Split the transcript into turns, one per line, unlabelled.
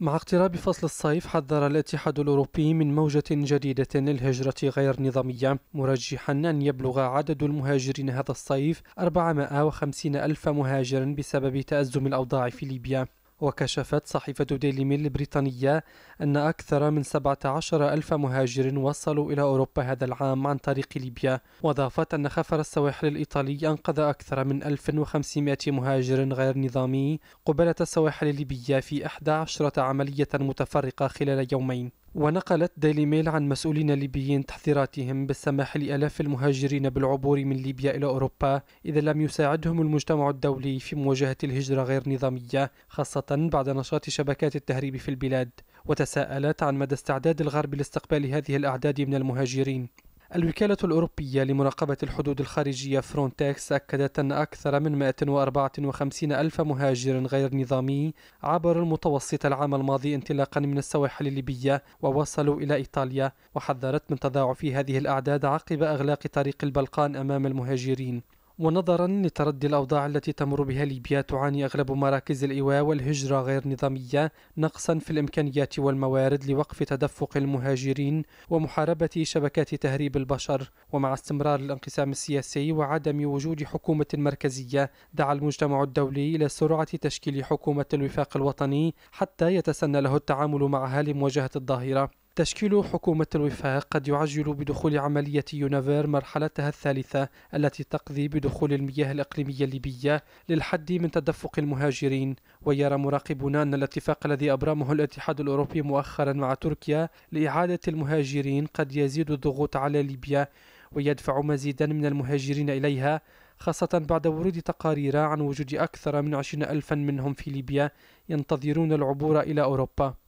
مع اقتراب فصل الصيف حذر الاتحاد الأوروبي من موجة جديدة للهجرة غير نظامية مرجحا أن يبلغ عدد المهاجرين هذا الصيف 450 ألف مهاجر بسبب تأزم الأوضاع في ليبيا وكشفت صحيفة ديلي ميل البريطانية أن أكثر من 17 ألف مهاجر وصلوا إلى أوروبا هذا العام عن طريق ليبيا وأضافت أن خفر السواحل الإيطالي أنقذ أكثر من 1500 مهاجر غير نظامي قبالة السواحل الليبية في 11 عملية متفرقة خلال يومين ونقلت ديلي ميل عن مسؤولين ليبيين تحذيراتهم بالسماح لآلاف المهاجرين بالعبور من ليبيا إلى أوروبا إذا لم يساعدهم المجتمع الدولي في مواجهة الهجرة غير نظامية خاصة بعد نشاط شبكات التهريب في البلاد وتساءلت عن مدى استعداد الغرب لاستقبال هذه الأعداد من المهاجرين الوكالة الأوروبية لمراقبة الحدود الخارجية فرونتكس أكدت أن أكثر من 154 ألف مهاجر غير نظامي عبروا المتوسط العام الماضي انطلاقا من السواحل الليبية ووصلوا إلى إيطاليا وحذرت من تضاعف هذه الأعداد عقب أغلاق طريق البلقان أمام المهاجرين ونظرا لتردي الأوضاع التي تمر بها ليبيا تعاني أغلب مراكز الإيواء والهجرة غير نظامية نقصا في الإمكانيات والموارد لوقف تدفق المهاجرين ومحاربة شبكات تهريب البشر ومع استمرار الانقسام السياسي وعدم وجود حكومة مركزية دعا المجتمع الدولي إلى سرعة تشكيل حكومة الوفاق الوطني حتى يتسنى له التعامل معها لمواجهة الظاهرة تشكيل حكومة الوفاق قد يعجل بدخول عملية يونافير مرحلتها الثالثة التي تقضي بدخول المياه الإقليمية الليبية للحد من تدفق المهاجرين ويرى مراقبون أن الاتفاق الذي أبرمه الاتحاد الأوروبي مؤخرا مع تركيا لإعادة المهاجرين قد يزيد الضغوط على ليبيا ويدفع مزيدا من المهاجرين إليها خاصة بعد ورود تقارير عن وجود أكثر من عشرين ألفا منهم في ليبيا ينتظرون العبور إلى أوروبا